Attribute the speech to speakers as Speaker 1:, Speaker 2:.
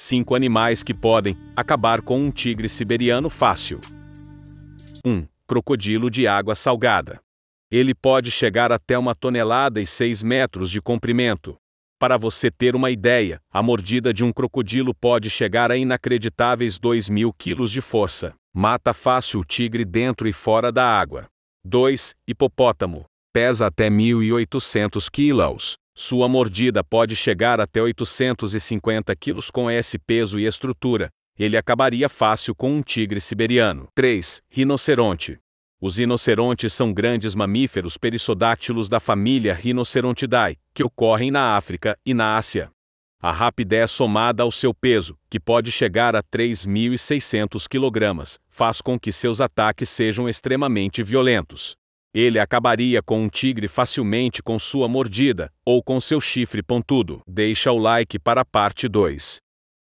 Speaker 1: 5 animais que podem acabar com um tigre siberiano fácil. 1. Um, crocodilo de água salgada. Ele pode chegar até uma tonelada e 6 metros de comprimento. Para você ter uma ideia, a mordida de um crocodilo pode chegar a inacreditáveis 2 mil quilos de força. Mata fácil o tigre dentro e fora da água. 2. Hipopótamo. Pesa até 1.800 quilos. Sua mordida pode chegar até 850 quilos com esse peso e estrutura. Ele acabaria fácil com um tigre siberiano. 3. Rinoceronte. Os rinocerontes são grandes mamíferos perissodáctilos da família Rinocerontidae, que ocorrem na África e na Ásia. A rapidez somada ao seu peso, que pode chegar a 3.600 kg, faz com que seus ataques sejam extremamente violentos. Ele acabaria com um tigre facilmente com sua mordida, ou com seu chifre pontudo. Deixa o like para a parte 2.